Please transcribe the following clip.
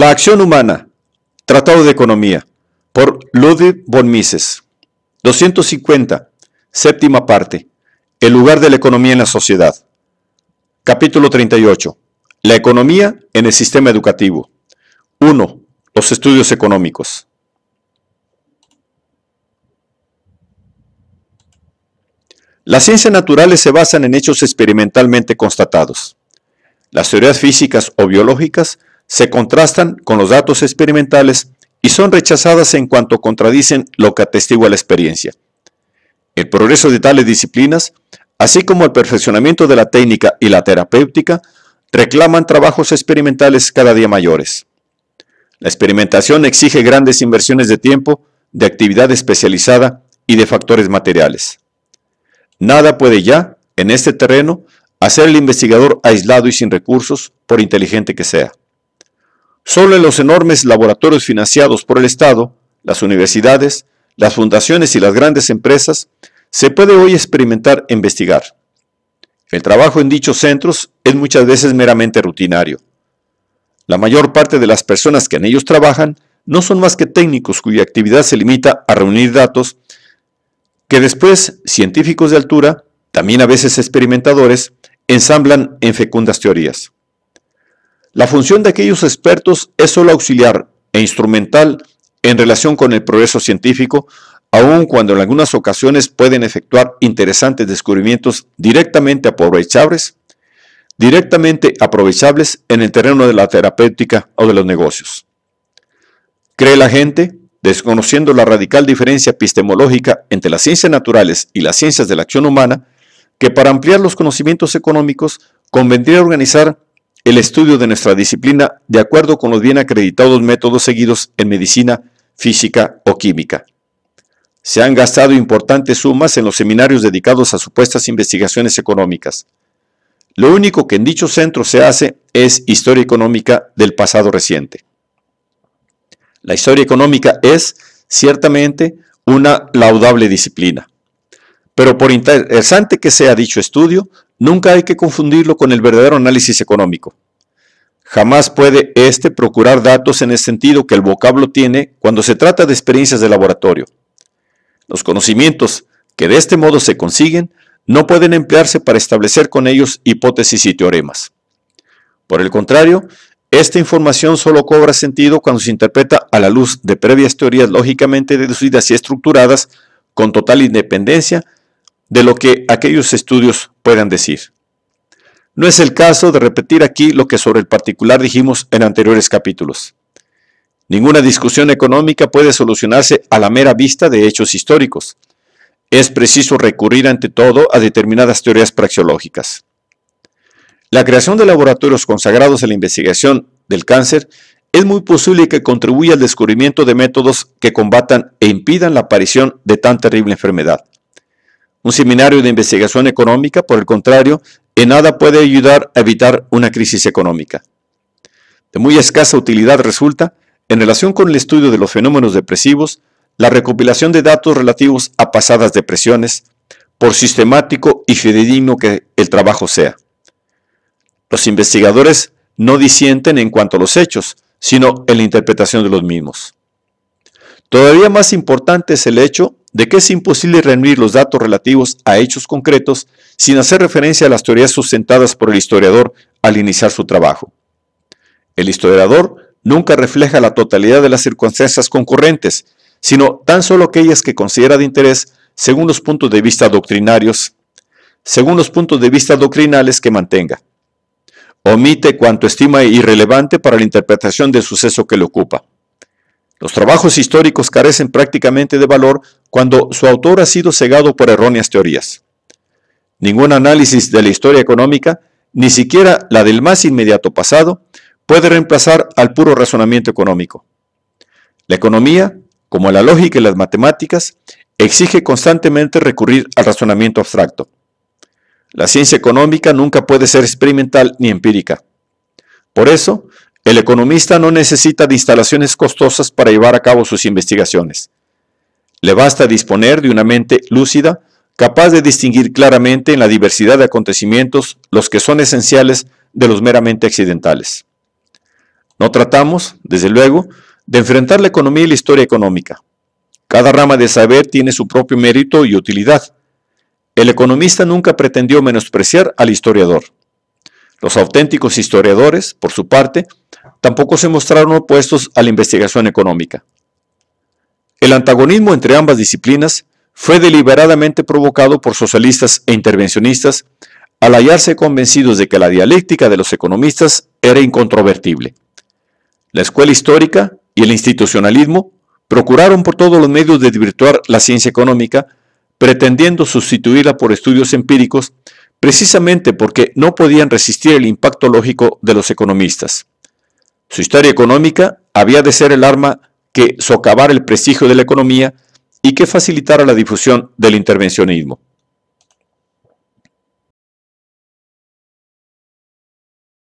La acción humana, Tratado de Economía, por Ludwig von Mises. 250, séptima parte. El lugar de la economía en la sociedad. Capítulo 38. La economía en el sistema educativo. 1. Los estudios económicos. Las ciencias naturales se basan en hechos experimentalmente constatados. Las teorías físicas o biológicas se contrastan con los datos experimentales y son rechazadas en cuanto contradicen lo que atestigua la experiencia. El progreso de tales disciplinas, así como el perfeccionamiento de la técnica y la terapéutica, reclaman trabajos experimentales cada día mayores. La experimentación exige grandes inversiones de tiempo, de actividad especializada y de factores materiales. Nada puede ya, en este terreno, hacer el investigador aislado y sin recursos, por inteligente que sea. Solo en los enormes laboratorios financiados por el Estado, las universidades, las fundaciones y las grandes empresas se puede hoy experimentar e investigar. El trabajo en dichos centros es muchas veces meramente rutinario. La mayor parte de las personas que en ellos trabajan no son más que técnicos cuya actividad se limita a reunir datos que después científicos de altura, también a veces experimentadores, ensamblan en fecundas teorías. La función de aquellos expertos es solo auxiliar e instrumental en relación con el progreso científico, aun cuando en algunas ocasiones pueden efectuar interesantes descubrimientos directamente aprovechables, directamente aprovechables en el terreno de la terapéutica o de los negocios. Cree la gente, desconociendo la radical diferencia epistemológica entre las ciencias naturales y las ciencias de la acción humana, que para ampliar los conocimientos económicos convendría organizar el estudio de nuestra disciplina de acuerdo con los bien acreditados métodos seguidos en medicina, física o química. Se han gastado importantes sumas en los seminarios dedicados a supuestas investigaciones económicas. Lo único que en dicho centro se hace es historia económica del pasado reciente. La historia económica es, ciertamente, una laudable disciplina. Pero por interesante que sea dicho estudio, nunca hay que confundirlo con el verdadero análisis económico. Jamás puede éste procurar datos en el sentido que el vocablo tiene cuando se trata de experiencias de laboratorio. Los conocimientos que de este modo se consiguen no pueden emplearse para establecer con ellos hipótesis y teoremas. Por el contrario, esta información solo cobra sentido cuando se interpreta a la luz de previas teorías lógicamente deducidas y estructuradas con total independencia de lo que aquellos estudios puedan decir. No es el caso de repetir aquí lo que sobre el particular dijimos en anteriores capítulos. Ninguna discusión económica puede solucionarse a la mera vista de hechos históricos. Es preciso recurrir ante todo a determinadas teorías praxeológicas. La creación de laboratorios consagrados a la investigación del cáncer es muy posible que contribuya al descubrimiento de métodos que combatan e impidan la aparición de tan terrible enfermedad. Un seminario de investigación económica, por el contrario, en nada puede ayudar a evitar una crisis económica. De muy escasa utilidad resulta, en relación con el estudio de los fenómenos depresivos, la recopilación de datos relativos a pasadas depresiones, por sistemático y fidedigno que el trabajo sea. Los investigadores no disienten en cuanto a los hechos, sino en la interpretación de los mismos. Todavía más importante es el hecho de que es imposible reunir los datos relativos a hechos concretos sin hacer referencia a las teorías sustentadas por el historiador al iniciar su trabajo. El historiador nunca refleja la totalidad de las circunstancias concurrentes, sino tan solo aquellas que considera de interés según los puntos de vista doctrinarios, según los puntos de vista doctrinales que mantenga. Omite cuanto estima irrelevante para la interpretación del suceso que le ocupa. Los trabajos históricos carecen prácticamente de valor cuando su autor ha sido cegado por erróneas teorías. Ningún análisis de la historia económica, ni siquiera la del más inmediato pasado, puede reemplazar al puro razonamiento económico. La economía, como la lógica y las matemáticas, exige constantemente recurrir al razonamiento abstracto. La ciencia económica nunca puede ser experimental ni empírica. Por eso, el economista no necesita de instalaciones costosas para llevar a cabo sus investigaciones. Le basta disponer de una mente lúcida, capaz de distinguir claramente en la diversidad de acontecimientos los que son esenciales de los meramente accidentales. No tratamos, desde luego, de enfrentar la economía y la historia económica. Cada rama de saber tiene su propio mérito y utilidad. El economista nunca pretendió menospreciar al historiador. Los auténticos historiadores, por su parte, tampoco se mostraron opuestos a la investigación económica. El antagonismo entre ambas disciplinas fue deliberadamente provocado por socialistas e intervencionistas al hallarse convencidos de que la dialéctica de los economistas era incontrovertible. La escuela histórica y el institucionalismo procuraron por todos los medios desvirtuar la ciencia económica, pretendiendo sustituirla por estudios empíricos, precisamente porque no podían resistir el impacto lógico de los economistas. Su historia económica había de ser el arma que socavara el prestigio de la economía y que facilitara la difusión del intervencionismo.